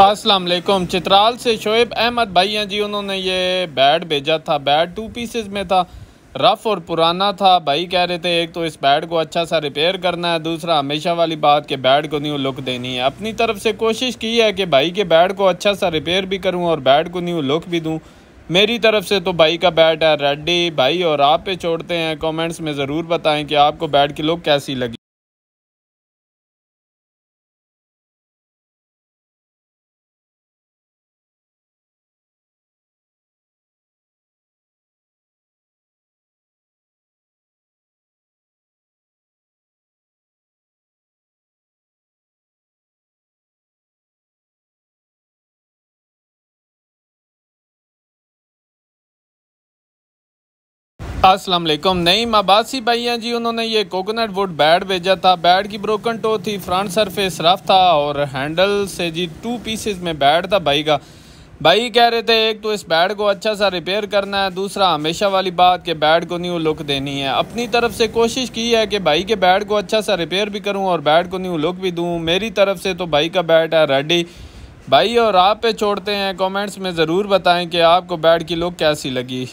असलम चित्राल से शोएब अहमद भाई हैं जी उन्होंने ये बैड भेजा था बैड टू पीसेस में था रफ़ और पुराना था भाई कह रहे थे एक तो इस बैड को अच्छा सा रिपेयर करना है दूसरा हमेशा वाली बात कि बैड को न्यू लुक देनी है अपनी तरफ से कोशिश की है कि भाई के बैड को अच्छा सा रिपेयर भी करूँ और बैड को न्यू लुक भी दूँ मेरी तरफ से तो भाई का बैट है रेडी भाई और आप पे छोड़ते हैं कमेंट्स में ज़रूर बताएं कि आपको बैट की लुक कैसी लगी असलम नईम अब्बासी हैं जी उन्होंने ये कोकोनट वुड बैड भेजा था बैड की ब्रोकन टो थी फ्रंट सरफेस रफ था और हैंडल से जी टू पीसेस में बैड था भाई का भाई कह रहे थे एक तो इस बैड को अच्छा सा रिपेयर करना है दूसरा हमेशा वाली बात कि बैड को न्यू लुक देनी है अपनी तरफ से कोशिश की है कि भाई के बैड को अच्छा सा रिपेयर भी करूँ और बैड को न्यू लुक भी दूँ मेरी तरफ से तो भाई का बैड है रेडी भाई और आप पे छोड़ते हैं कमेंट्स में ज़रूर बताएं कि आपको बैड की लुक कैसी लगी